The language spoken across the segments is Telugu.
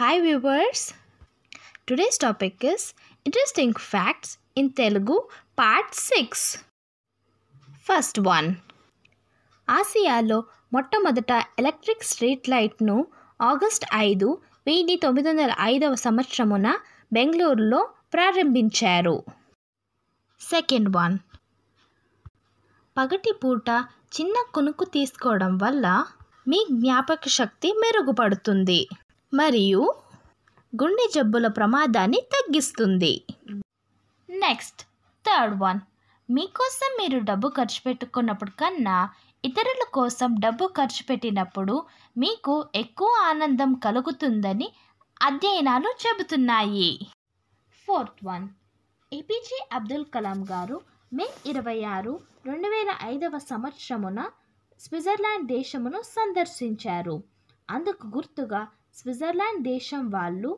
hi viewers today's topic is interesting facts in Telugu part six first one ఆసియాలో మొట్టమొదట ఎలక్ట్రిక్ స్ట్రీట్ లైట్ను ఆగస్ట్ ఐదు వెయ్యి తొమ్మిది వందల ఐదవ సంవత్సరమున బెంగళూరులో ప్రారంభించారు సెకండ్ వన్ పగటి పూట చిన్న కొనుక్కు తీసుకోవడం వల్ల మీ జ్ఞాపక శక్తి మెరుగుపడుతుంది మరియు గుండె జబ్బుల ప్రమాదాన్ని తగ్గిస్తుంది నెక్స్ట్ థర్డ్ వన్ మీకోసం మీరు డబ్బు ఖర్చు పెట్టుకున్నప్పుడు కన్నా ఇతరుల కోసం డబ్బు ఖర్చు పెట్టినప్పుడు మీకు ఎక్కువ ఆనందం కలుగుతుందని అధ్యయనాలు చెబుతున్నాయి fourth one APJ Abdul Kalam గారు మే ఇరవై ఆరు రెండు వేల ఐదవ సంవత్సరమున స్విట్జర్లాండ్ దేశమును సందర్శించారు అందుకు గుర్తుగా స్విట్జర్లాండ్ దేశం వాళ్ళు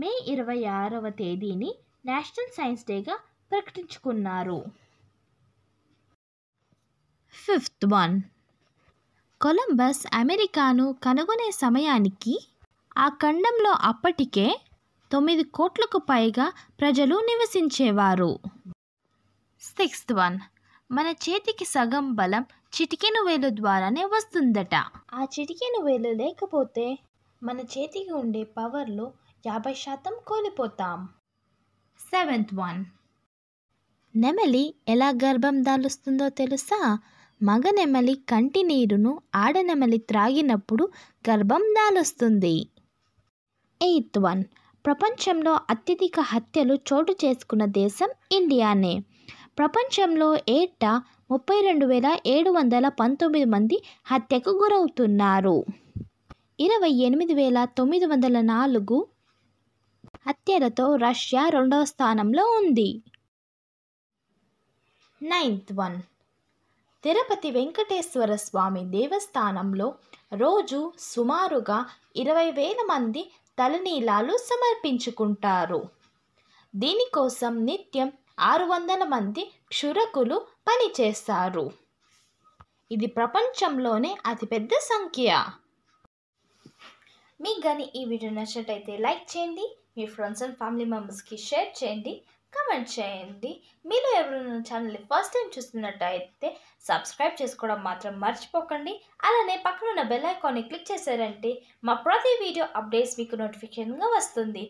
మే ఇరవై ఆరవ తేదీని నేషనల్ సైన్స్ డేగా ప్రకటించుకున్నారు ఫిఫ్త్ వన్ కొలంబస్ అమెరికాను కనుగొనే సమయానికి ఆ ఖండంలో అప్పటికే తొమ్మిది కోట్లకు పైగా ప్రజలు నివసించేవారు సిక్స్త్ వన్ మన చేతికి సగం బలం చిటికెను వేలు ద్వారానే వస్తుందట ఆ చిటికెను వేలు లేకపోతే మన చేతికి ఉండే పవర్లో యాభై శాతం కోల్పోతాం సెవెంత్ వన్ నెమలి ఎలా గర్భం దాలుస్తుందో తెలుసా మగ నెమలి కంటి నీరును నెమలి త్రాగినప్పుడు గర్భం దాలుస్తుంది ఎయిత్ వన్ ప్రపంచంలో అత్యధిక హత్యలు చోటు చేసుకున్న దేశం ఇండియానే ప్రపంచంలో ఏటా ముప్పై రెండు వేల ఏడు వందల పంతొమ్మిది మంది హత్యకు గురవుతున్నారు ఇరవై ఎనిమిది వేల తొమ్మిది వందల నాలుగు హత్యలతో రష్యా రెండవ స్థానంలో ఉంది నైన్త్ వన్ తిరుపతి వెంకటేశ్వర స్వామి దేవస్థానంలో రోజు సుమారుగా ఇరవై వేల మంది తలనీలాలు సమర్పించుకుంటారు దీనికోసం నిత్యం ఆరు వందల మంది క్షురకులు పనిచేస్తారు ఇది ప్రపంచంలోనే అతిపెద్ద సంఖ్య మీకు కానీ ఈ వీడియో నచ్చినట్టయితే లైక్ చేయండి మీ ఫ్రెండ్స్ అండ్ ఫ్యామిలీ మెంబర్స్కి షేర్ చేయండి కమెంట్ చేయండి మీరు ఎవరైనా ఛానల్ని ఫస్ట్ టైం చూస్తున్నట్టయితే సబ్స్క్రైబ్ చేసుకోవడం మాత్రం మర్చిపోకండి అలానే పక్కన ఉన్న బెల్ ఐకాన్ని క్లిక్ చేశారంటే మా ప్రతి వీడియో అప్డేట్స్ మీకు నోటిఫికేషన్గా వస్తుంది